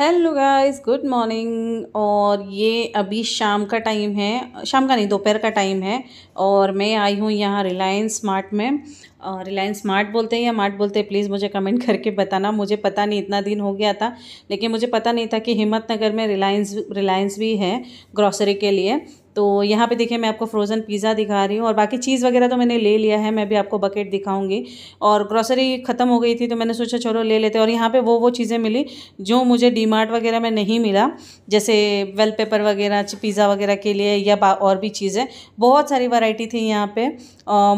hello guys good morning और ये अभी शाम का टाइम है शाम का नहीं दोपहर का टाइम है और मैं आई हूँ यहाँ रिलायंस स्मार्ट में रिलायंस स्मार्ट बोलते हैं या मार्ट बोलते हैं प्लीज़ मुझे कमेंट करके बताना मुझे पता नहीं इतना दिन हो गया था लेकिन मुझे पता नहीं था कि हिम्मत नगर में रिलायंस रिलायंस भी है ग्रॉसरी के लिए तो यहाँ पे देखिए मैं आपको फ्रोज़न पिज़्ज़ा दिखा रही हूँ और बाकी चीज़ वगैरह तो मैंने ले लिया है मैं भी आपको बकेट दिखाऊंगी और ग्रॉसरी ख़त्म हो गई थी तो मैंने सोचा चलो ले लेते और यहाँ पे वो वो चीज़ें मिली जो मुझे डी वगैरह में नहीं मिला जैसे वेल पेपर वगैरह पिज़्ज़ा वगैरह के लिए या और भी चीज़ें बहुत सारी वैराइटी थी यहाँ पर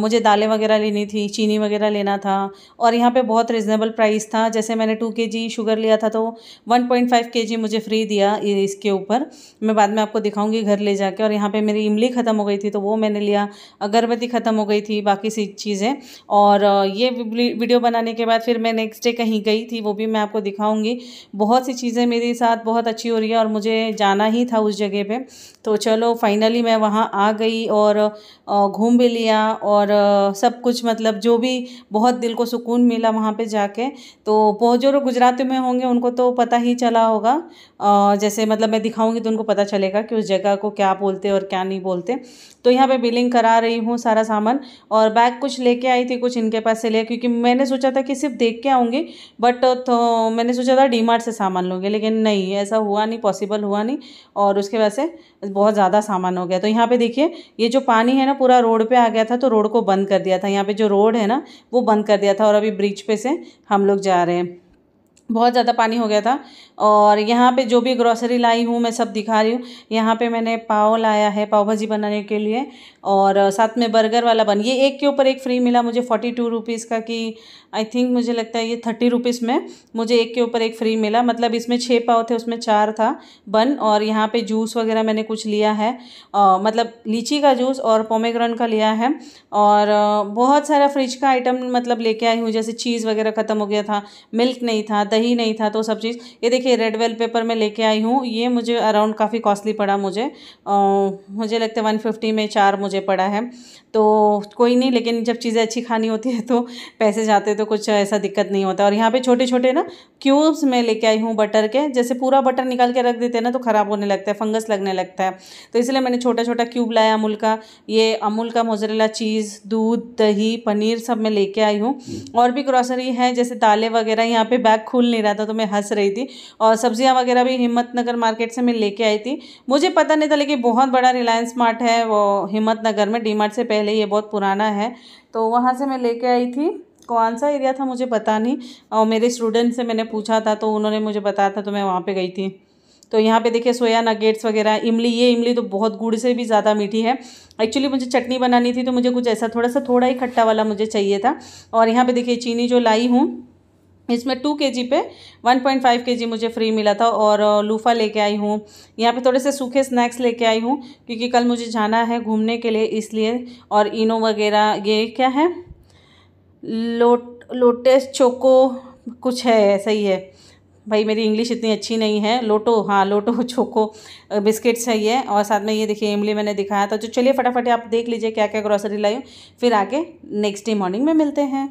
मुझे दालें वगैरह लेनी थी चीनी वगैरह लेना था और यहाँ पर बहुत रिजनेबल प्राइस था जैसे मैंने टू के शुगर लिया था तो वन पॉइंट मुझे फ्री दिया इसके ऊपर मैं बाद में आपको दिखाऊँगी घर ले जाकर और यहाँ पे मेरी इमली ख़त्म हो गई थी तो वो मैंने लिया अगरबत्ती ख़त्म हो गई थी बाकी सी चीज़ें और ये वीडियो बनाने के बाद फिर मैं नेक्स्ट डे कहीं गई थी वो भी मैं आपको दिखाऊँगी बहुत सी चीज़ें मेरे साथ बहुत अच्छी हो रही है और मुझे जाना ही था उस जगह पर तो चलो फाइनली मैं वहाँ आ गई और घूम भी लिया और सब कुछ मतलब जो भी बहुत दिल को सुकून मिला वहाँ पर जाके तो बहुत जो लोग गुजरात में होंगे उनको तो पता ही चला होगा जैसे मतलब मैं दिखाऊंगी तो उनको पता चलेगा कि उस जगह को क्या बोलते और क्या नहीं बोलते तो यहाँ पे बिलिंग करा रही हूँ सारा सामान और बैग कुछ लेके आई थी कुछ इनके पास से लिया क्योंकि मैंने सोचा था कि सिर्फ देख के आऊँगी बट तो मैंने सोचा था डी से सामान लोगे लेकिन नहीं ऐसा हुआ नहीं पॉसिबल हुआ नहीं और उसके वजह से बहुत ज़्यादा सामान हो गया तो यहाँ पर देखिए ये जो पानी है ना पूरा रोड पर आ गया था तो रोड को बंद कर दिया था यहाँ पर जो रोड है ना वो बंद कर दिया था और अभी ब्रिज पे से हम लोग जा रहे हैं बहुत ज़्यादा पानी हो गया था और यहाँ पे जो भी ग्रॉसरी लाई हूँ मैं सब दिखा रही हूँ यहाँ पे मैंने पाव लाया है पाव भाजी बनाने के लिए और साथ में बर्गर वाला बन ये एक के ऊपर एक फ्री मिला मुझे फोर्टी टू रुपीज़ का कि आई थिंक मुझे लगता है ये थर्टी रुपीज़ में मुझे एक के ऊपर एक फ्री मिला मतलब इसमें छः पाव थे उसमें चार था बन और यहाँ पर जूस वगैरह मैंने कुछ लिया है आ, मतलब लीची का जूस और पोमेग्रन का लिया है और बहुत सारा फ्रिज का आइटम मतलब लेके आई हूँ जैसे चीज़ वगैरह ख़त्म हो गया था मिल्क नहीं था दही सही नहीं था तो सब चीज़ ये देखिए रेड वेल पेपर में लेके आई हूँ ये मुझे अराउंड काफ़ी कॉस्टली पड़ा मुझे आ, मुझे लगता है वन फिफ्टी में चार मुझे पड़ा है तो कोई नहीं लेकिन जब चीज़ें अच्छी खानी होती है तो पैसे जाते तो कुछ ऐसा दिक्कत नहीं होता और यहाँ पर छोटे छोटे ना क्यूब्स में लेके आई हूँ बटर के जैसे पूरा बटर निकाल के रख देते हैं ना तो ख़राब होने लगता है फंगस लगने लगता है तो इसलिए मैंने छोटा छोटा क्यूब लाया अमूल का ये अमूल का मोजरेला चीज़ दूध दही पनीर सब मैं लेके आई हूँ और भी ग्रॉसरी है जैसे दालें वगैरह यहाँ पे बैग खुल नहीं रहा था तो मैं हंस रही थी और सब्जियाँ वगैरह भी हिम्मत नगर मार्केट से मैं लेके आई थी मुझे पता नहीं था लेकिन बहुत बड़ा रिलायंस मार्ट है वो हिम्मत नगर में डी मार्ट से पहले ये बहुत पुराना है तो वहाँ से मैं लेके आई थी कौन सा एरिया था मुझे पता नहीं और मेरे स्टूडेंट से मैंने पूछा था तो उन्होंने मुझे बताया था तो मैं वहाँ पर गई थी तो यहाँ पे देखिए सोया नगेट्स वगैरह इमली ये इमली तो बहुत गुड़ से भी ज़्यादा मीठी है एक्चुअली मुझे चटनी बनानी थी तो मुझे कुछ ऐसा थोड़ा सा थोड़ा ही खट्टा वाला मुझे चाहिए था और यहाँ पे देखिए चीनी जो लाई हूँ इसमें टू के जी पे वन पॉइंट फाइव के जी मुझे फ्री मिला था और लूफा लेके आई हूँ यहाँ पे थोड़े से सूखे स्नैक्स लेके आई हूँ क्योंकि कल मुझे जाना है घूमने के लिए इसलिए और इनो वगैरह ये क्या है लोट लोटेस चोको कुछ है ऐसा ही है भाई मेरी इंग्लिश इतनी अच्छी नहीं है लोटो हाँ लोटो चोको बिस्किट्स है ये और साथ में ये देखिए इमली मैंने दिखाया था तो चलिए फटाफट आप देख लीजिए क्या क्या ग्रॉसरी लाई फिर आके नेक्स्ट डे मॉर्निंग में मिलते हैं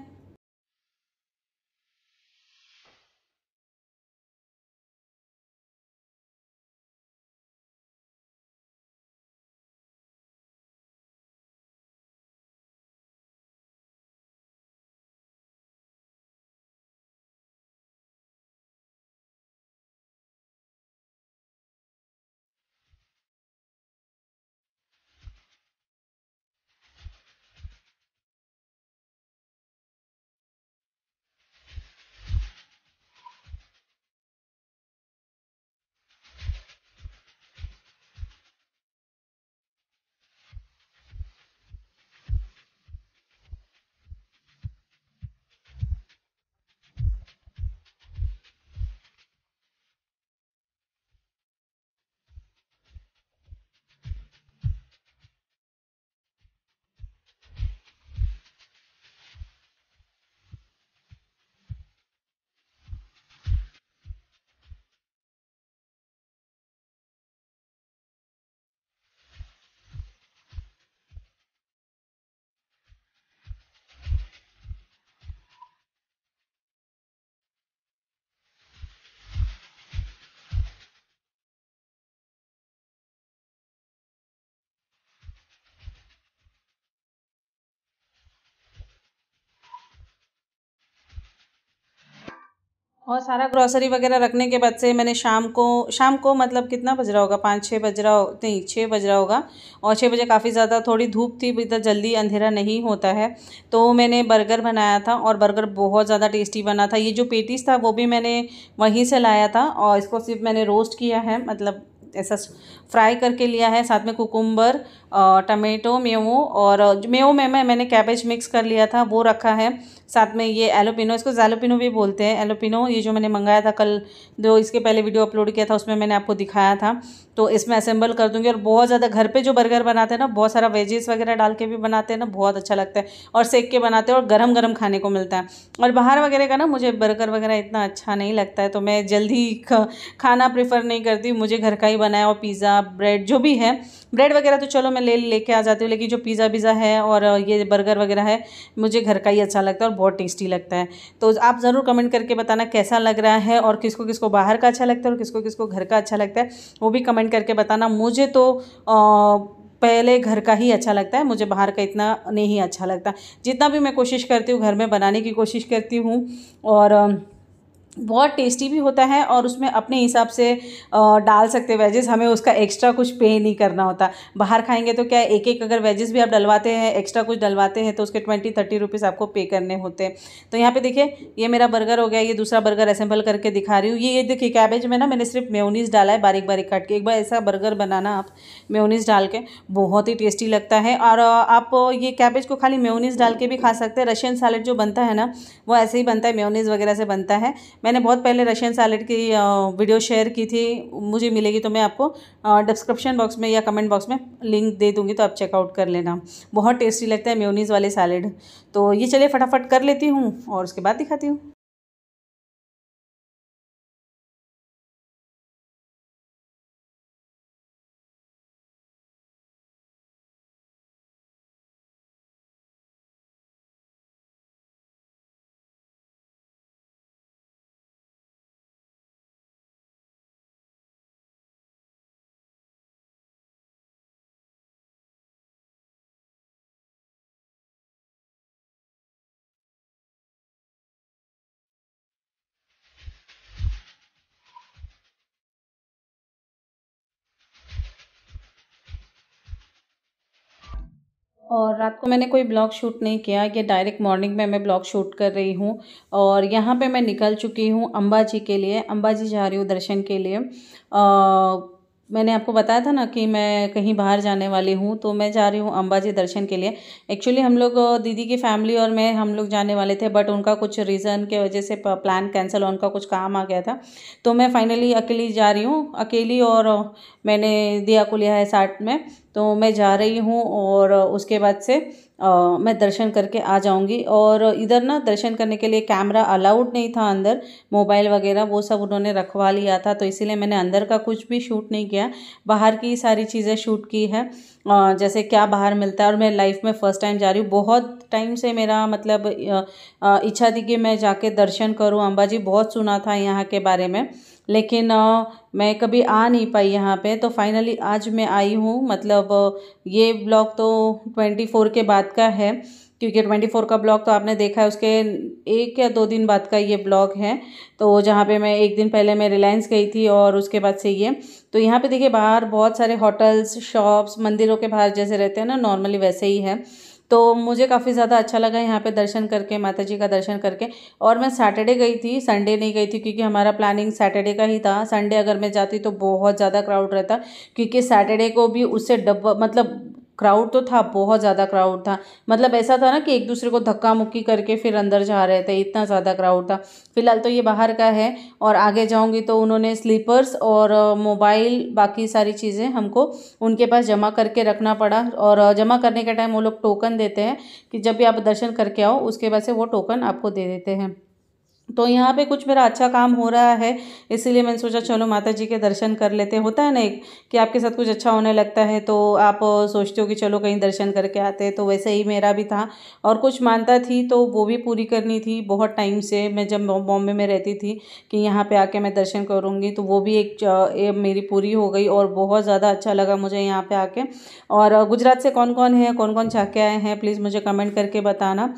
और सारा ग्रॉसरी वगैरह रखने के बाद से मैंने शाम को शाम को मतलब कितना बज रहा होगा पाँच छः बज रहा हो नहीं छः बज रहा होगा और छः बजे काफ़ी ज़्यादा थोड़ी धूप थी इतना जल्दी अंधेरा नहीं होता है तो मैंने बर्गर बनाया था और बर्गर बहुत ज़्यादा टेस्टी बना था ये जो पेटीज था वो भी मैंने वहीं से लाया था और इसको सिर्फ मैंने रोस्ट किया है मतलब ऐसा फ्राई करके लिया है साथ में कुकुम्बर टमेटो मेवो और मेवो में मैं मैंने कैबेज मिक्स कर लिया था वो रखा है साथ में ये एलोपिनो इसको जैलोपिनो भी बोलते हैं एलोपिनो ये जो मैंने मंगाया था कल जो इसके पहले वीडियो अपलोड किया था उसमें मैंने आपको दिखाया था तो इसमें असेंबल कर दूँगी और बहुत ज़्यादा घर पे जो बर्गर बनाते हैं ना बहुत सारा वेजेस वगैरह डाल के भी बनाते हैं ना बहुत अच्छा लगता है और सेक के बनाते हैं और गर्म गर्म खाने को मिलता है और बाहर वगैरह का ना मुझे बर्गर वगैरह इतना अच्छा नहीं लगता है तो मैं जल्दी खाना प्रेफर नहीं करती मुझे घर का ही बनाया और पिज़्ज़ा ब्रेड जो भी है ब्रेड वगैरह तो चलो मैं ले लेके आ जाती हूँ लेकिन जो पिज़्ज़ा पिज़्ज़ा है और ये बर्गर वगैरह है मुझे घर का ही अच्छा लगता है और बहुत टेस्टी लगता है तो आप ज़रूर कमेंट करके बताना कैसा लग रहा है और किसको किसको बाहर का अच्छा लगता है और किसको किसको घर का अच्छा लगता है वो भी कमेंट करके बताना मुझे तो पहले घर का ही अच्छा लगता है मुझे बाहर का इतना नहीं अच्छा लगता जितना भी मैं कोशिश करती हूँ घर में बनाने की कोशिश करती हूँ और बहुत टेस्टी भी होता है और उसमें अपने हिसाब से डाल सकते हैं वेजेस हमें उसका एक्स्ट्रा कुछ पे नहीं करना होता बाहर खाएंगे तो क्या एक एक अगर वेजेस भी आप डलवाते हैं एक्स्ट्रा कुछ डलवाते हैं तो उसके ट्वेंटी थर्टी रुपीज़ आपको पे करने होते हैं तो यहाँ पे देखिए ये मेरा बर्गर हो गया ये दूसरा बर्गर असेंबल करके दिखा रही हूँ ये ये देखिए कैबेज में ना मैंने सिर्फ मेोनीस डाला है बारीक बारीक काट के एक बार ऐसा बर्गर बनाना आप मेोनीस डाल के बहुत ही टेस्टी लगता है और आप ये कैबेज को खाली मेोनीस डाल के भी खा सकते हैं रशियन सैलड जो बनता है ना वो ऐसे ही बनता है मेोनीस वगैरह से बनता है मैंने बहुत पहले रशियन सैलेड की वीडियो शेयर की थी मुझे मिलेगी तो मैं आपको डिस्क्रिप्शन बॉक्स में या कमेंट बॉक्स में लिंक दे दूँगी तो आप चेकआउट कर लेना बहुत टेस्टी लगता है म्योनीज़ वाले सैलेड तो ये चलिए फटाफट कर लेती हूँ और उसके बाद दिखाती हूँ और रात को मैंने कोई ब्लॉग शूट नहीं किया ये डायरेक्ट मॉर्निंग में मैं ब्लॉग शूट कर रही हूँ और यहाँ पे मैं निकल चुकी हूँ अम्बा जी के लिए अम्बा जी जा रही हूँ दर्शन के लिए आ, मैंने आपको बताया था ना कि मैं कहीं बाहर जाने वाली हूँ तो मैं जा रही हूँ अम्बा जी दर्शन के लिए एक्चुअली हम लोग दीदी की फैमिली और मैं हम लोग जाने वाले थे बट उनका कुछ रीज़न के वजह से प्लान कैंसिल और उनका कुछ काम आ गया था तो मैं फाइनली अकेली जा रही हूँ अकेली और मैंने दिया को लिया है साथ में तो मैं जा रही हूँ और उसके बाद से आ, मैं दर्शन करके आ जाऊँगी और इधर ना दर्शन करने के लिए कैमरा अलाउड नहीं था अंदर मोबाइल वगैरह वो सब उन्होंने रखवा लिया था तो इसीलिए मैंने अंदर का कुछ भी शूट नहीं किया बाहर की सारी चीज़ें शूट की है आ, जैसे क्या बाहर मिलता है और मैं लाइफ में फ़र्स्ट टाइम जा रही हूँ बहुत टाइम से मेरा मतलब इच्छा थी कि मैं जाके दर्शन करूँ अम्बा जी बहुत सुना था यहाँ के बारे में लेकिन मैं कभी आ नहीं पाई यहाँ पे तो फाइनली आज मैं आई हूँ मतलब ये ब्लॉग तो ट्वेंटी फोर के बाद का है क्योंकि ट्वेंटी फोर का ब्लॉग तो आपने देखा है उसके एक या दो दिन बाद का ये ब्लॉग है तो जहाँ पे मैं एक दिन पहले मैं रिलायंस गई थी और उसके बाद से ये तो यहाँ पे देखिए बाहर बहुत सारे होटल्स शॉप्स मंदिरों के बाहर जैसे रहते हैं ना नॉर्मली वैसे ही है तो मुझे काफ़ी ज़्यादा अच्छा लगा यहाँ पे दर्शन करके माता जी का दर्शन करके और मैं सैटरडे गई थी संडे नहीं गई थी क्योंकि हमारा प्लानिंग सैटरडे का ही था संडे अगर मैं जाती तो बहुत ज़्यादा क्राउड रहता क्योंकि सैटरडे को भी उससे डब मतलब क्राउड तो था बहुत ज़्यादा क्राउड था मतलब ऐसा था ना कि एक दूसरे को धक्का मुक्की करके फिर अंदर जा रहे थे इतना ज़्यादा क्राउड था फिलहाल तो ये बाहर का है और आगे जाऊँगी तो उन्होंने स्लीपर्स और मोबाइल बाकी सारी चीज़ें हमको उनके पास जमा करके रखना पड़ा और जमा करने के टाइम वो लोग टोकन देते हैं कि जब भी आप दर्शन करके आओ उसके बाद से वो टोकन आपको दे देते हैं तो यहाँ पे कुछ मेरा अच्छा काम हो रहा है इसीलिए मैंने सोचा चलो माता जी के दर्शन कर लेते होता है ना एक कि आपके साथ कुछ अच्छा होने लगता है तो आप सोचते हो कि चलो कहीं दर्शन करके आते हैं तो वैसे ही मेरा भी था और कुछ मानता थी तो वो भी पूरी करनी थी बहुत टाइम से मैं जब बॉम्बे में रहती थी कि यहाँ पर आके मैं दर्शन करूँगी तो वो भी एक, मेरी पूरी हो गई और बहुत ज़्यादा अच्छा लगा मुझे यहाँ पर आके और गुजरात से कौन कौन है कौन कौन छा आए हैं प्लीज़ मुझे कमेंट करके बताना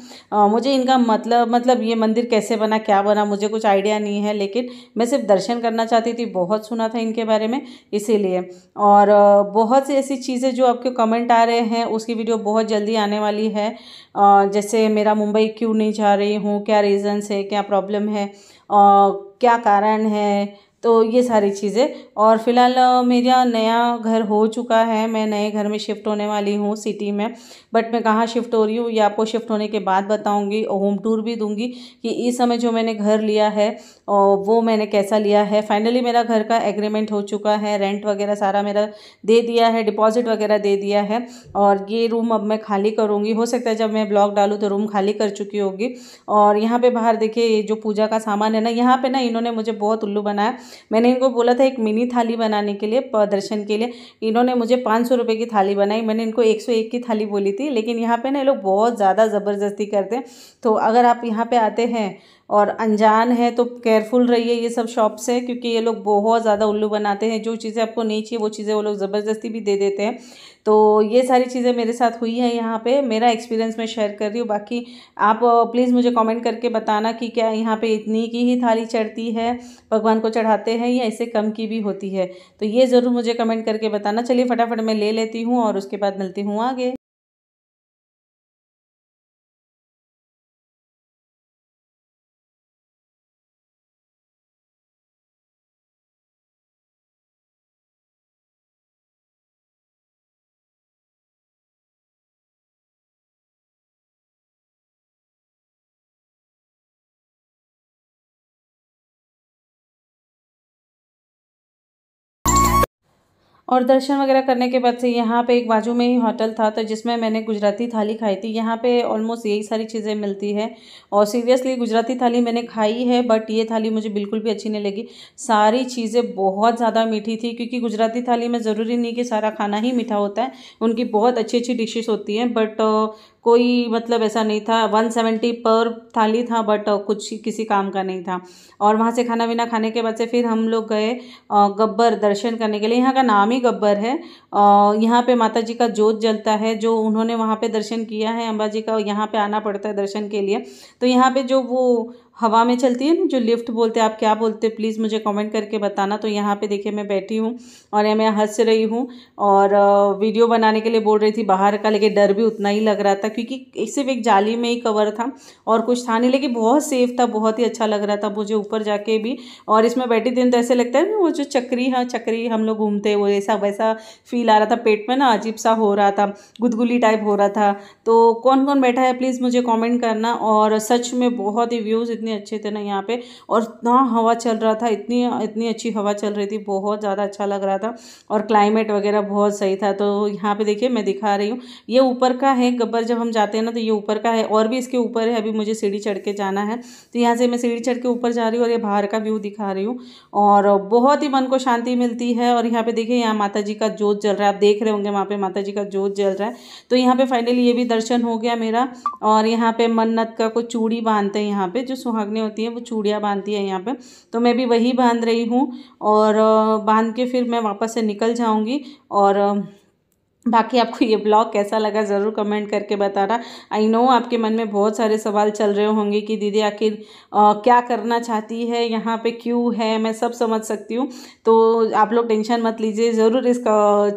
मुझे इनका मतलब मतलब ये मंदिर कैसे बना क्या क्या बना मुझे कुछ आइडिया नहीं है लेकिन मैं सिर्फ दर्शन करना चाहती थी बहुत सुना था इनके बारे में इसीलिए और बहुत सी ऐसी चीज़ें जो आपके कमेंट आ रहे हैं उसकी वीडियो बहुत जल्दी आने वाली है जैसे मेरा मुंबई क्यों नहीं जा रही हूँ क्या रीज़न्स है क्या प्रॉब्लम है क्या कारण है तो ये सारी चीज़ें और फ़िलहाल मेरा नया घर हो चुका है मैं नए घर में शिफ्ट होने वाली हूँ सिटी में बट मैं कहाँ शिफ्ट हो रही हूँ या आपको शिफ्ट होने के बाद बताऊँगी और होम टूर भी दूँगी कि इस समय जो मैंने घर लिया है और वो मैंने कैसा लिया है फाइनली मेरा घर का एग्रीमेंट हो चुका है रेंट वगैरह सारा मेरा दे दिया है डिपॉजिट वगैरह दे दिया है और ये रूम अब मैं खाली करूँगी हो सकता है जब मैं ब्लॉग डालूँ तो रूम खाली कर चुकी होगी और यहाँ पर बाहर देखिए ये जो पूजा का सामान है ना यहाँ पर ना इन्होंने मुझे बहुत उल्लू बनाया मैंने इनको बोला था एक मिनी थाली बनाने के लिए प्रदर्शन के लिए इन्होंने मुझे पाँच सौ रुपये की थाली बनाई मैंने इनको एक सौ एक की थाली बोली थी लेकिन यहाँ पे ना लोग बहुत ज़्यादा ज़बरदस्ती करते हैं तो अगर आप यहाँ पे आते हैं और अनजान है तो केयरफुल रहिए ये सब शॉप से क्योंकि ये लोग बहुत ज़्यादा उल्लू बनाते हैं जो चीज़ें आपको नहीं चाहिए वो चीज़ें वो लोग ज़बरदस्ती भी दे देते हैं तो ये सारी चीज़ें मेरे साथ हुई है यहाँ पे मेरा एक्सपीरियंस मैं शेयर कर रही हूँ बाकी आप प्लीज़ मुझे कमेंट करके बताना कि क्या यहाँ पे इतनी की ही थाली चढ़ती है भगवान को चढ़ाते हैं या इससे कम की भी होती है तो ये ज़रूर मुझे कमेंट करके बताना चलिए फटाफट मैं ले लेती हूँ और उसके बाद मिलती हूँ आगे और दर्शन वगैरह करने के बाद से यहाँ पे एक बाजू में ही होटल था तो जिसमें मैंने गुजराती थाली खाई थी यहाँ पे ऑलमोस्ट यही सारी चीज़ें मिलती है और सीरियसली गुजराती थाली मैंने खाई है बट ये थाली मुझे बिल्कुल भी अच्छी नहीं लगी सारी चीज़ें बहुत ज़्यादा मीठी थी क्योंकि गुजराती थाली में ज़रूरी नहीं कि सारा खाना ही मीठा होता है उनकी बहुत अच्छी अच्छी डिशेज़ होती हैं बट कोई मतलब ऐसा नहीं था वन सेवेंटी पर थाली था बट कुछ किसी काम का नहीं था और वहाँ से खाना वीना खाने के बाद से फिर हम लोग गए गब्बर दर्शन करने के लिए यहाँ का नाम ही गब्बर है यहाँ पे माता जी का जोत जलता है जो उन्होंने वहाँ पे दर्शन किया है अम्बा जी का यहाँ पे आना पड़ता है दर्शन के लिए तो यहाँ पे जो वो हवा में चलती है ना जो लिफ्ट बोलते हैं आप क्या बोलते हैं प्लीज़ मुझे कमेंट करके बताना तो यहाँ पे देखिए मैं बैठी हूँ और मैं हंस रही हूँ और वीडियो बनाने के लिए बोल रही थी बाहर का लेकिन डर भी उतना ही लग रहा था क्योंकि सिर्फ एक जाली में ही कवर था और कुछ था नहीं लेकिन बहुत सेफ था बहुत ही अच्छा लग रहा था मुझे ऊपर जाके भी और इसमें बैठी दिन तो ऐसे लगता है ना वो जो चक्री हाँ चक्री हम लोग घूमते वो ऐसा वैसा फील आ रहा था पेट में ना अजीब सा हो रहा था गुदगुली टाइप हो रहा था तो कौन कौन बैठा है प्लीज़ मुझे कॉमेंट करना और सच में बहुत ही व्यूज़ इतने अच्छे थे ना यहाँ पे और इतना हवा चल रहा था इतनी इतनी अच्छी हवा चल रही थी बहुत ज़्यादा अच्छा लग रहा था और क्लाइमेट वगैरह बहुत सही था तो यहाँ पे देखिए मैं दिखा रही हूँ ये ऊपर का है गब्बर जब हम जाते हैं ना तो ये ऊपर का है और भी इसके ऊपर है अभी मुझे सीढ़ी चढ़ के जाना है तो यहाँ से मैं सीढ़ी चढ़ के ऊपर जा रही हूँ और ये बाहर का व्यू दिखा रही हूँ और बहुत ही मन को शांति मिलती है और यहाँ पे देखिए यहाँ माता जी का जोत जल रहा है आप देख रहे होंगे वहाँ पे माता जी का जोत जल रहा है तो यहाँ पे फाइनली ये भी दर्शन हो गया मेरा और यहाँ पे मन्नत का कुछ चूड़ी बांधते हैं यहाँ पे जो सुहागने होती हैं वो चूड़ियाँ बांधती है यहाँ पे तो मैं भी वही बांध रही हूँ और बांध के फिर मैं वापस से निकल जाऊँगी और बाकी आपको ये ब्लॉग कैसा लगा ज़रूर कमेंट करके बताना आई नो आपके मन में बहुत सारे सवाल चल रहे होंगे कि दीदी आखिर क्या करना चाहती है यहाँ पे क्यों है मैं सब समझ सकती हूँ तो आप लोग टेंशन मत लीजिए ज़रूर इस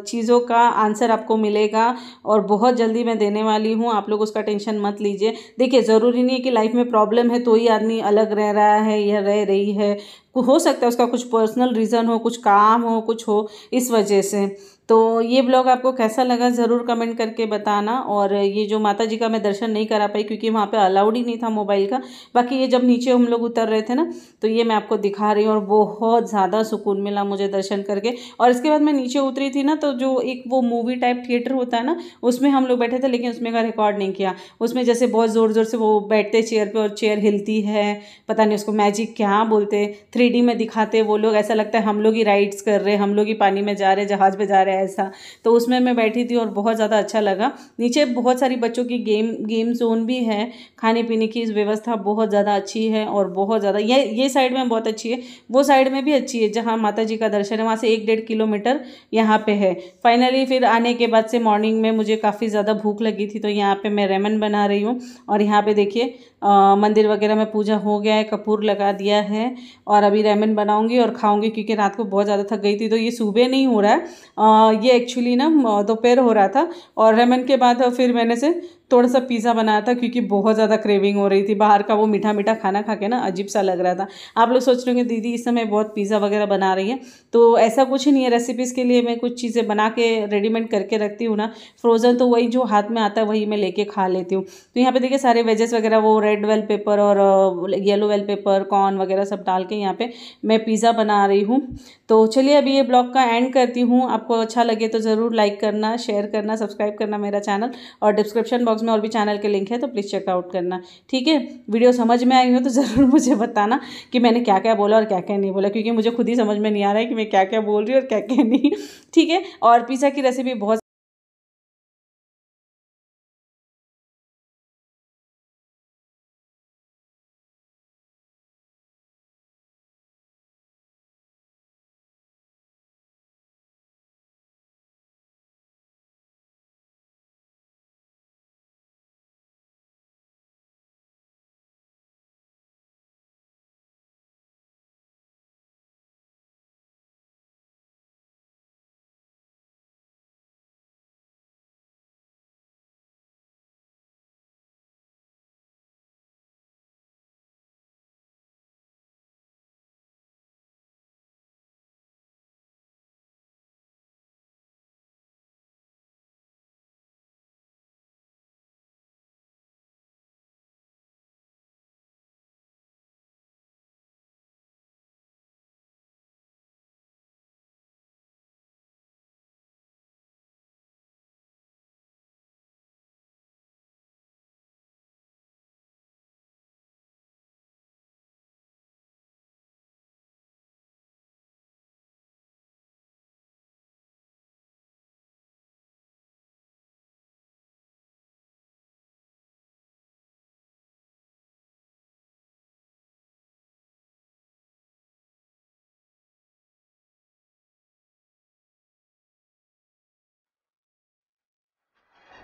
चीज़ों का आंसर आपको मिलेगा और बहुत जल्दी मैं देने वाली हूँ आप लोग उसका टेंशन मत लीजिए देखिए ज़रूरी नहीं है कि लाइफ में प्रॉब्लम है तो ही आदमी अलग रह रहा है या रह रही है हो सकता है उसका कुछ पर्सनल रीज़न हो कुछ काम हो कुछ हो इस वजह से तो ये ब्लॉग आपको कैसा लगा ज़रूर कमेंट करके बताना और ये जो माता जी का मैं दर्शन नहीं करा पाई क्योंकि वहाँ पे अलाउड ही नहीं था मोबाइल का बाकी ये जब नीचे हम लोग उतर रहे थे ना तो ये मैं आपको दिखा रही हूँ और बहुत ज़्यादा सुकून मिला मुझे दर्शन करके और इसके बाद मैं नीचे उतरी थी ना तो जो एक वो मूवी टाइप थिएटर होता है ना उसमें हम लोग बैठे थे लेकिन उसमें का रिकॉर्ड नहीं किया उसमें जैसे बहुत ज़ोर ज़ोर से वो बैठते चेयर पर और चेयर हिलती है पता नहीं उसको मैजिक क्या बोलते थ्री थ्री में दिखाते वो लोग ऐसा लगता है हम लोग ही राइड्स कर रहे हम लोग ही पानी में जा रहे जहाज़ पर जा रहे ऐसा तो उसमें मैं बैठी थी और बहुत ज़्यादा अच्छा लगा नीचे बहुत सारी बच्चों की गेम गेम जोन भी है खाने पीने की व्यवस्था बहुत ज़्यादा अच्छी है और बहुत ज़्यादा ये ये साइड में बहुत अच्छी है वो साइड में भी अच्छी है जहाँ माता जी का दर्शन है वहाँ से एक डेढ़ किलोमीटर यहाँ पे है फाइनली फिर आने के बाद से मॉर्निंग में मुझे काफ़ी ज़्यादा भूख लगी थी तो यहाँ पे मैं रेमन बना रही हूँ और यहाँ पे देखिए मंदिर वगैरह में पूजा हो गया है कपूर लगा दिया है और अभी रेमन बनाऊंगी और खाऊंगी क्योंकि रात को बहुत ज़्यादा थक गई थी तो ये सुबह नहीं हो रहा है आ, ये एक्चुअली ना दोपहर हो रहा था और रेमन के बाद फिर मैंने से थोड़ा सा पिज़्ज़ा बनाया था क्योंकि बहुत ज़्यादा क्रेविंग हो रही थी बाहर का वो मीठा मीठा खाना खा के ना अजीब सा लग रहा था आप लोग सोच रहे होंगे दीदी इस समय बहुत पिज़्ज़ा वगैरह बना रही है तो ऐसा कुछ नहीं है रेसिपीज़ के लिए मैं कुछ चीज़ें बना के रेडीमेड करके रखती हूँ ना फ्रोज़न तो वही जो हाथ में आता है वही मैं लेके खा लेती हूँ तो यहाँ पर देखिए सारे वेजेस वगैरह वो रेड वेल पेपर और येलो वेल पेपर कॉर्न वगैरह सब डाल के यहाँ पर मैं पिज़्ज़ा बना रही हूँ तो चलिए अभी ये ब्लॉग का एंड करती हूँ आपको अच्छा लगे तो ज़रूर लाइक करना शेयर करना सब्सक्राइब करना मेरा चैनल और डिस्क्रिप्शन बॉक्स बॉक्स में और भी चैनल के लिंक है तो प्लीज़ चेकआउट करना ठीक है वीडियो समझ में आई हो तो ज़रूर मुझे बताना कि मैंने क्या क्या बोला और क्या क्या नहीं बोला क्योंकि मुझे खुद ही समझ में नहीं आ रहा है कि मैं क्या क्या बोल रही हूँ और क्या क्या नहीं ठीक है और पिज़्ज़ा की रेसिपी बहुत